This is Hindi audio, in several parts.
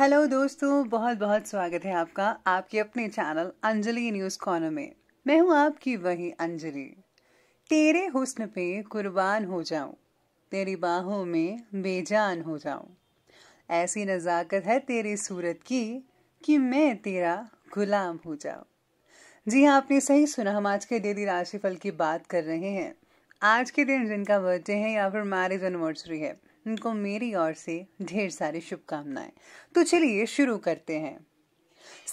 हेलो दोस्तों बहुत बहुत स्वागत है आपका आपके अपने चैनल अंजलि न्यूज कॉर्नर में मैं हूं आपकी वही अंजलि तेरे हुस्न पे कुर्बान हो जाऊं तेरी बाहों में बेजान हो जाऊं ऐसी नज़ाकत है तेरी सूरत की कि मैं तेरा गुलाम हो जाऊं जी हाँ आपने सही सुना हम आज के डेली राशिफल की बात कर रहे हैं आज के दिन जिनका बर्थडे है या फिर मैरिज एनिवर्सरी है उनको मेरी ओर से ढेर सारी शुभकामनाएं तो चलिए शुरू करते हैं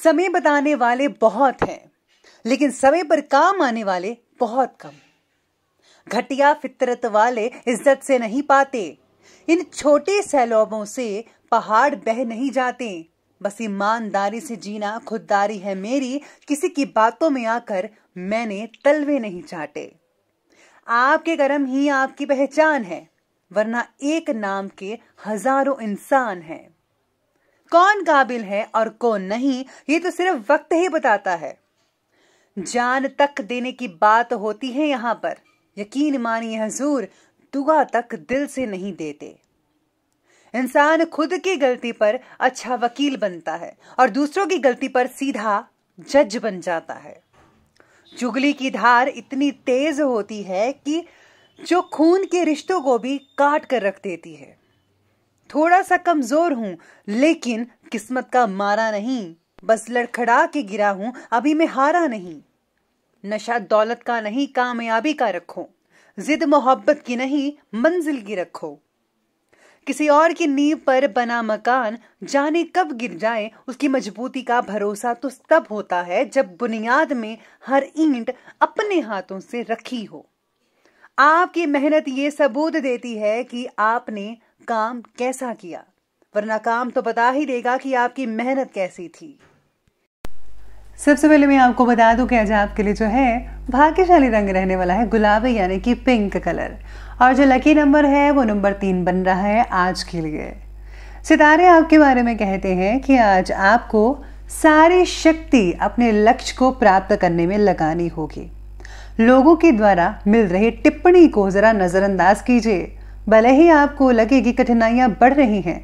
समय बताने वाले बहुत हैं लेकिन समय पर काम आने वाले बहुत कम घटिया फितरत वाले इज्जत से नहीं पाते इन छोटे सैलाबों से पहाड़ बह नहीं जाते बस ईमानदारी से जीना खुददारी है मेरी किसी की बातों में आकर मैंने तलवे नहीं चाटे आपके कर्म ही आपकी पहचान है वरना एक नाम के हजारों इंसान हैं कौन काबिल है और कौन नहीं ये तो सिर्फ वक्त ही बताता है जान तक देने की बात होती है यहां पर यकीन मानिए हजूर दुआ तक दिल से नहीं देते इंसान खुद की गलती पर अच्छा वकील बनता है और दूसरों की गलती पर सीधा जज बन जाता है जुगली की धार इतनी तेज होती है कि जो खून के रिश्तों को भी काट कर रख देती है थोड़ा सा कमजोर हूं लेकिन किस्मत का मारा नहीं बस लड़खड़ा के गिरा हूं अभी मैं हारा नहीं नशा दौलत का नहीं कामयाबी का रखो जिद मोहब्बत की नहीं मंजिल की रखो किसी और की नींव पर बना मकान जाने कब गिर जाए उसकी मजबूती का भरोसा तो तब होता है जब बुनियाद में हर ईंट अपने हाथों से रखी हो आपकी मेहनत ये सबूत देती है कि आपने काम कैसा किया वरना काम तो बता ही देगा कि आपकी मेहनत कैसी थी सबसे पहले मैं आपको बता दूं कि आज आपके लिए जो है भाग्यशाली रंग रहने वाला है गुलाबी यानी कि पिंक कलर और जो लकी नंबर है वो नंबर तीन बन रहा है आज के लिए सितारे आपके बारे में कहते हैं कि आज आपको सारी शक्ति अपने लक्ष्य को प्राप्त करने में लगानी होगी लोगों के द्वारा मिल रही टिप्पणी को ज़रा नज़रअंदाज कीजिए भले ही आपको लगे कि कठिनाइयां बढ़ रही हैं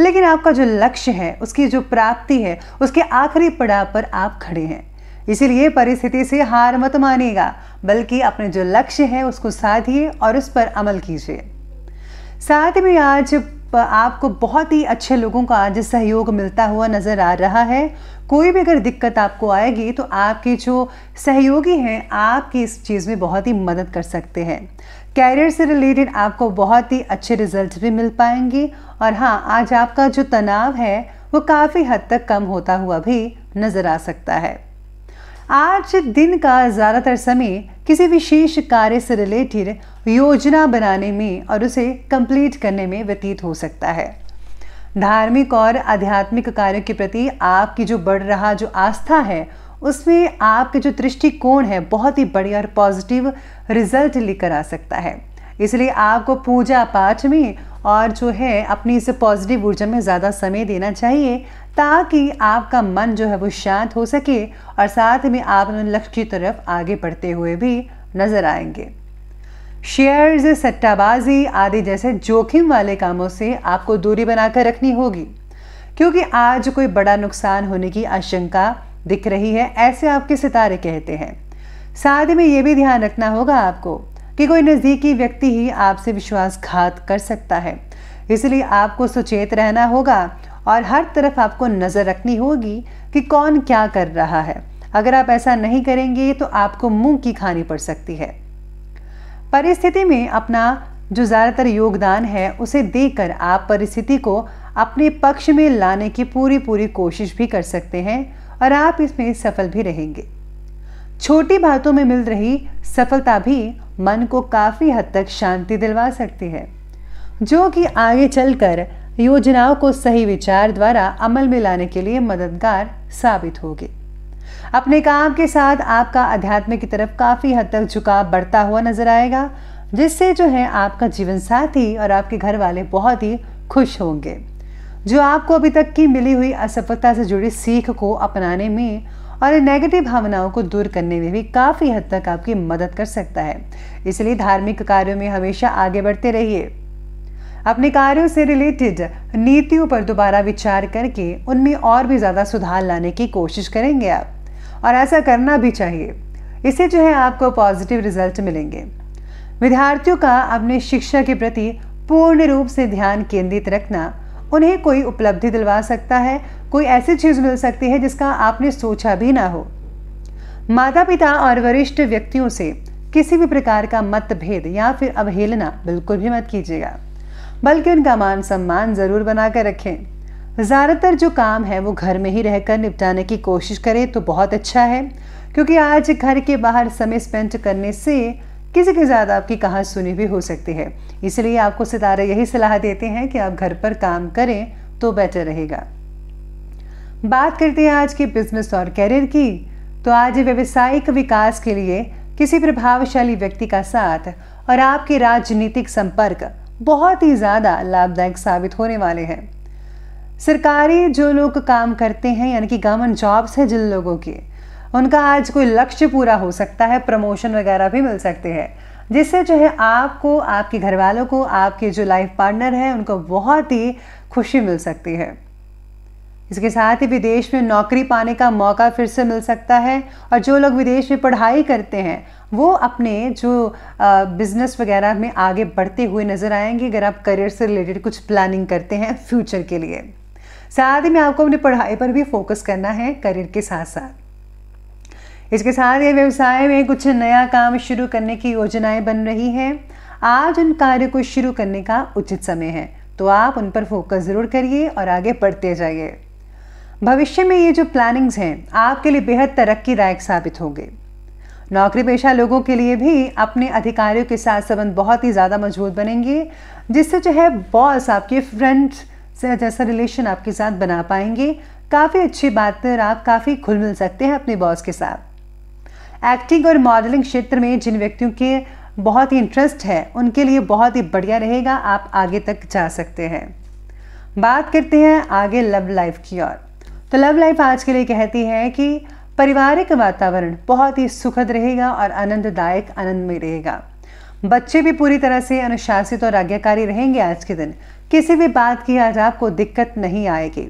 लेकिन आपका जो लक्ष्य है उसकी जो प्राप्ति है उसके आखिरी पड़ाव पर आप खड़े हैं इसीलिए परिस्थिति से हार मत मानेगा बल्कि अपने जो लक्ष्य है उसको साधिए और उस पर अमल कीजिए साथ में आज आपको बहुत ही अच्छे लोगों का आज सहयोग मिलता हुआ नज़र आ रहा है कोई भी अगर दिक्कत आपको आएगी तो आपके जो सहयोगी हैं आपकी इस चीज़ में बहुत ही मदद कर सकते हैं कैरियर से रिलेटेड आपको बहुत ही अच्छे रिजल्ट भी मिल पाएंगे और हाँ आज आपका जो तनाव है वो काफ़ी हद तक कम होता हुआ भी नज़र आ सकता है आज दिन का ज़्यादातर समय किसी विशेष कार्य से रिलेटेड योजना बनाने में और उसे कंप्लीट करने में व्यतीत हो सकता है धार्मिक और आध्यात्मिक कार्यों के प्रति आपकी जो बढ़ रहा जो आस्था है उसमें आपके जो दृष्टिकोण है बहुत ही बढ़िया और पॉजिटिव रिजल्ट लेकर आ सकता है इसलिए आपको पूजा पाठ में और जो है अपनी इस पॉजिटिव ऊर्जा में ज़्यादा समय देना चाहिए ताकि आपका मन जो है वो शांत हो सके और साथ में आप लक्ष्य की तरफ आगे बढ़ते हुए भी नजर आएंगे शेयर्स सट्टाबाजी आदि जैसे जोखिम वाले कामों से आपको दूरी बनाकर रखनी होगी क्योंकि आज कोई बड़ा नुकसान होने की आशंका दिख रही है ऐसे आपके सितारे कहते हैं साथ में ये भी ध्यान रखना होगा आपको कि कोई नज़दीकी व्यक्ति ही आपसे विश्वासघात कर सकता है इसलिए आपको सुचेत रहना होगा और हर तरफ आपको नज़र रखनी होगी कि कौन क्या कर रहा है अगर आप ऐसा नहीं करेंगे तो आपको मुंह की खानी पड़ सकती है परिस्थिति में अपना जो ज़्यादातर योगदान है उसे देकर आप परिस्थिति को अपने पक्ष में लाने की पूरी पूरी कोशिश भी कर सकते हैं और आप इसमें सफल भी रहेंगे छोटी बातों में मिल रही सफलता भी मन को काफ़ी हद तक शांति दिलवा सकती है जो कि आगे चलकर योजनाओं को सही विचार द्वारा अमल में लाने के लिए मददगार साबित होगी अपने काम के साथ आपका अध्यात्म की तरफ काफ़ी हद तक झुकाव बढ़ता हुआ नजर आएगा जिससे जो है आपका जीवन साथी और आपके घर वाले बहुत ही खुश होंगे जो आपको अभी तक की मिली हुई असफलता से जुड़ी सीख को अपनाने में और नेगेटिव भावनाओं को दूर करने में भी काफ़ी हद तक आपकी मदद कर सकता है इसलिए धार्मिक कार्यों में हमेशा आगे बढ़ते रहिए अपने कार्यों से रिलेटेड नीतियों पर दोबारा विचार करके उनमें और भी ज़्यादा सुधार लाने की कोशिश करेंगे आप और ऐसा करना भी चाहिए इससे जो है आपको पॉजिटिव रिजल्ट मिलेंगे विद्यार्थियों का अपने शिक्षा के प्रति पूर्ण रूप से ध्यान केंद्रित रखना उन्हें कोई उपलब्धि दिलवा सकता है कोई ऐसी चीज़ मिल सकती है जिसका आपने सोचा भी ना हो माता पिता और वरिष्ठ व्यक्तियों से किसी भी प्रकार का मतभेद या फिर अवहेलना बिल्कुल भी मत कीजिएगा बल्कि उनका मान सम्मान ज़रूर बनाकर रखें ज़्यादातर जो काम है वो घर में ही रहकर निपटाने की कोशिश करें तो बहुत अच्छा है क्योंकि आज घर के बाहर समय स्पेंड करने से किसी के ज़्यादा आपकी कहा सुनी भी हो सकती है इसलिए आपको सितारे यही सलाह देते हैं कि आप घर पर काम करें तो बेटर रहेगा बात करते हैं आज के बिजनेस और कैरियर की तो आज व्यवसायिक विकास के लिए किसी प्रभावशाली व्यक्ति का साथ और आपके राजनीतिक संपर्क बहुत ही ज़्यादा लाभदायक साबित होने वाले हैं सरकारी जो लोग काम करते हैं यानी कि गवर्नमेंट जॉब्स हैं जिन लोगों के उनका आज कोई लक्ष्य पूरा हो सकता है प्रमोशन वगैरह भी मिल सकते हैं जिससे जो है आपको आपके घर वालों को आपके जो लाइफ पार्टनर हैं उनको बहुत ही खुशी मिल सकती है इसके साथ ही विदेश में नौकरी पाने का मौका फिर से मिल सकता है और जो लोग विदेश में पढ़ाई करते हैं वो अपने जो बिज़नेस वगैरह में आगे बढ़ते हुए नज़र आएंगे अगर आप करियर से रिलेटेड कुछ प्लानिंग करते हैं फ्यूचर के लिए साथ ही में आपको अपनी पढ़ाई पर भी फोकस करना है करियर के साथ साथ इसके साथ ही व्यवसाय में कुछ नया काम शुरू करने की योजनाएं बन रही हैं आज उन कार्य को शुरू करने का उचित समय है तो आप उन पर फोकस ज़रूर करिए और आगे बढ़ते जाइए भविष्य में ये जो प्लानिंग्स हैं आपके लिए बेहद तरक्की साबित होंगे नौकरी पेशा लोगों के लिए भी अपने अधिकारियों के साथ संबंध बहुत ही ज़्यादा मजबूत बनेंगे जिससे जो है बॉस आपके फ्रेंड से जैसा रिलेशन आपके साथ बना पाएंगे काफ़ी अच्छी बात पर आप काफ़ी खुल मिल सकते हैं अपने बॉस के साथ एक्टिंग और मॉडलिंग क्षेत्र में जिन व्यक्तियों के बहुत ही इंटरेस्ट है उनके लिए बहुत ही बढ़िया रहेगा आप आगे तक जा सकते हैं बात करते हैं आगे लव लाइफ की ओर तो लव लाइफ आज के लिए कहती है कि पारिवारिक वातावरण बहुत ही सुखद रहेगा और आनंददायक आनंद में रहेगा बच्चे भी पूरी तरह से अनुशासित और आज्ञाकारी रहेंगे आज के दिन किसी भी बात की आज आपको दिक्कत नहीं आएगी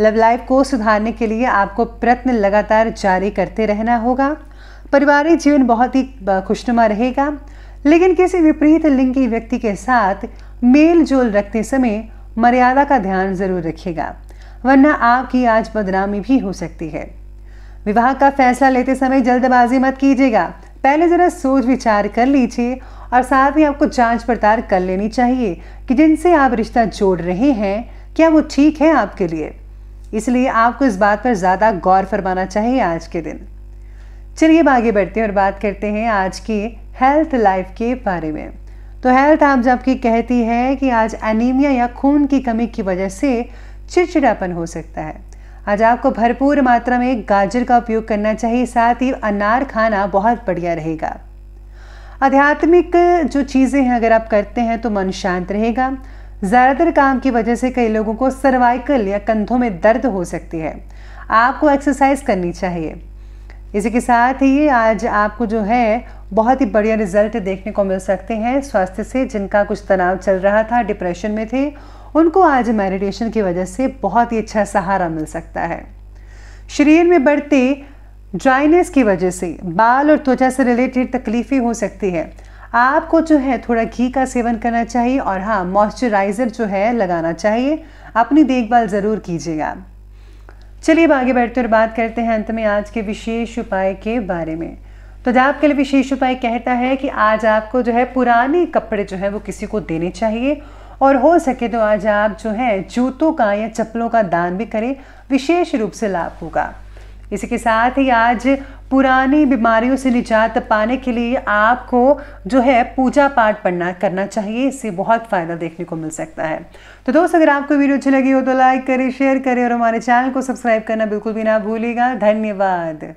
लव लाइफ को सुधारने के लिए आपको प्रयत्न लगातार जारी करते रहना होगा पारिवारिक जीवन बहुत ही खुशनुमा रहेगा लेकिन किसी विपरीत लिंग व्यक्ति के साथ मेल जोल रखते समय मर्यादा का ध्यान जरूर रखेगा वरना आपकी आज बदनामी भी हो सकती है विवाह का फैसला लेते समय जल्दबाजी मत कीजिएगा पहले ज़रा सोच विचार कर लीजिए और साथ ही आपको जांच पड़ताल कर लेनी चाहिए कि जिनसे आप रिश्ता जोड़ रहे हैं क्या वो ठीक है आपके लिए इसलिए आपको इस बात पर ज़्यादा गौर फरमाना चाहिए आज के दिन चलिए आगे बढ़ते हैं और बात करते हैं आज की हेल्थ लाइफ के बारे में तो हेल्थ आप जबकि कहती है कि आज एनीमिया या खून की कमी की वजह से चिड़चिड़ापन हो सकता है आज आपको भरपूर मात्रा में गाजर का उपयोग करना चाहिए साथ ही अनार खाना बहुत बढ़िया रहेगा आध्यात्मिक जो चीज़ें हैं अगर आप करते हैं तो मन शांत रहेगा ज़्यादातर काम की वजह से कई लोगों को सर्वाइकल या कंधों में दर्द हो सकती है आपको एक्सरसाइज करनी चाहिए इसी के साथ ही आज आपको जो है बहुत ही बढ़िया रिजल्ट देखने को मिल सकते हैं स्वास्थ्य से जिनका कुछ तनाव चल रहा था डिप्रेशन में थे उनको आज मेडिटेशन की वजह से बहुत ही अच्छा सहारा मिल सकता है शरीर में बढ़ते ड्राइनेस की वजह से बाल और त्वचा से रिलेटेड तकलीफ़ें हो सकती है आपको जो है थोड़ा घी का सेवन करना चाहिए और हाँ मॉइस्चराइज़र जो है लगाना चाहिए अपनी देखभाल ज़रूर कीजिएगा चलिए अब आगे बैठते और बात करते हैं अंत में आज के विशेष उपाय के बारे में तो जाप आपके लिए विशेष उपाय कहता है कि आज आपको जो है पुराने कपड़े जो है वो किसी को देने चाहिए और हो सके तो आज आप जो है जूतों का या चप्पलों का दान भी करें विशेष रूप से लाभ होगा इसी के साथ ही आज पुरानी बीमारियों से निजात पाने के लिए आपको जो है पूजा पाठ पढ़ना करना चाहिए इससे बहुत फ़ायदा देखने को मिल सकता है तो दोस्तों अगर आपको वीडियो अच्छी लगी हो तो लाइक करें शेयर करें और हमारे चैनल को सब्सक्राइब करना बिल्कुल भी ना भूलेगा धन्यवाद